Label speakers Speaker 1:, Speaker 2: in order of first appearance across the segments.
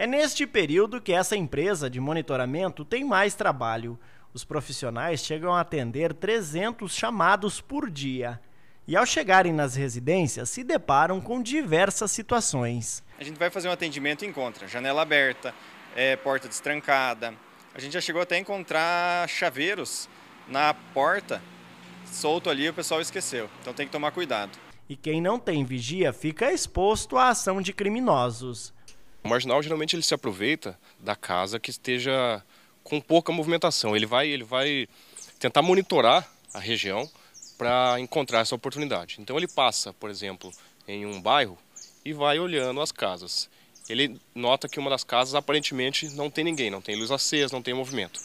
Speaker 1: É neste período que essa empresa de monitoramento tem mais trabalho. Os profissionais chegam a atender 300 chamados por dia. E ao chegarem nas residências, se deparam com diversas situações.
Speaker 2: A gente vai fazer um atendimento e encontra janela aberta, é, porta destrancada. A gente já chegou até a encontrar chaveiros na porta solto ali o pessoal esqueceu. Então tem que tomar cuidado.
Speaker 1: E quem não tem vigia fica exposto à ação de criminosos. O marginal
Speaker 3: geralmente ele se aproveita da casa que esteja com pouca movimentação. Ele vai, ele vai tentar monitorar a região para encontrar essa oportunidade. Então ele passa, por exemplo, em um bairro e vai olhando as casas. Ele nota que uma das casas aparentemente não tem ninguém, não tem luz acesa, não tem movimento.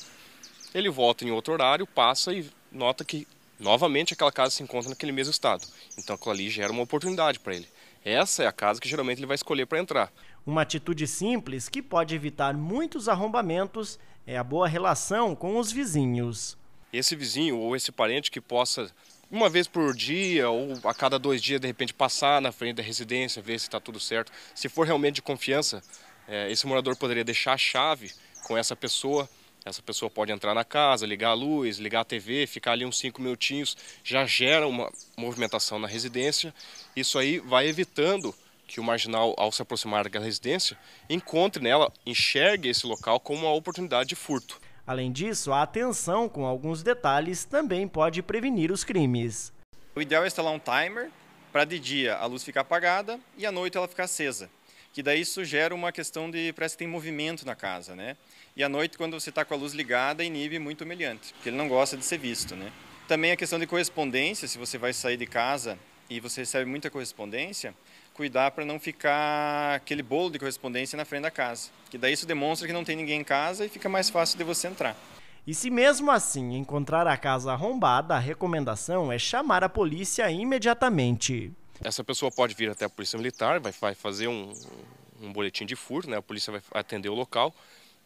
Speaker 3: Ele volta em outro horário, passa e nota que novamente aquela casa se encontra naquele mesmo estado. Então aquilo ali gera uma oportunidade para ele. Essa é a casa que geralmente ele vai escolher para entrar.
Speaker 1: Uma atitude simples que pode evitar muitos arrombamentos é a boa relação com os vizinhos.
Speaker 3: Esse vizinho ou esse parente que possa, uma vez por dia ou a cada dois dias, de repente passar na frente da residência, ver se está tudo certo. Se for realmente de confiança, é, esse morador poderia deixar a chave com essa pessoa essa pessoa pode entrar na casa, ligar a luz, ligar a TV, ficar ali uns 5 minutinhos, já gera uma movimentação na residência. Isso aí vai evitando que o marginal, ao se aproximar da residência, encontre nela, enxergue esse local como uma oportunidade de furto.
Speaker 1: Além disso, a atenção com alguns detalhes também pode prevenir os crimes.
Speaker 2: O ideal é instalar um timer para de dia a luz ficar apagada e à noite ela ficar acesa que daí isso gera uma questão de parece que tem movimento na casa, né? E à noite, quando você está com a luz ligada, inibe muito o meliante, porque ele não gosta de ser visto, né? Também a questão de correspondência, se você vai sair de casa e você recebe muita correspondência, cuidar para não ficar aquele bolo de correspondência na frente da casa, que daí isso demonstra que não tem ninguém em casa e fica mais fácil de você entrar.
Speaker 1: E se mesmo assim encontrar a casa arrombada, a recomendação é chamar a polícia imediatamente.
Speaker 3: Essa pessoa pode vir até a polícia militar, vai, vai fazer um, um boletim de furto, né? a polícia vai atender o local,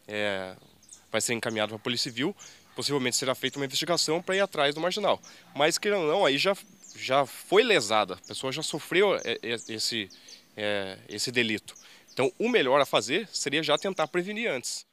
Speaker 3: é, vai ser encaminhado para a polícia civil, possivelmente será feita uma investigação para ir atrás do marginal. Mas, querendo ou não, aí já, já foi lesada, a pessoa já sofreu é, é, esse, é, esse delito. Então, o melhor a fazer seria já tentar prevenir antes.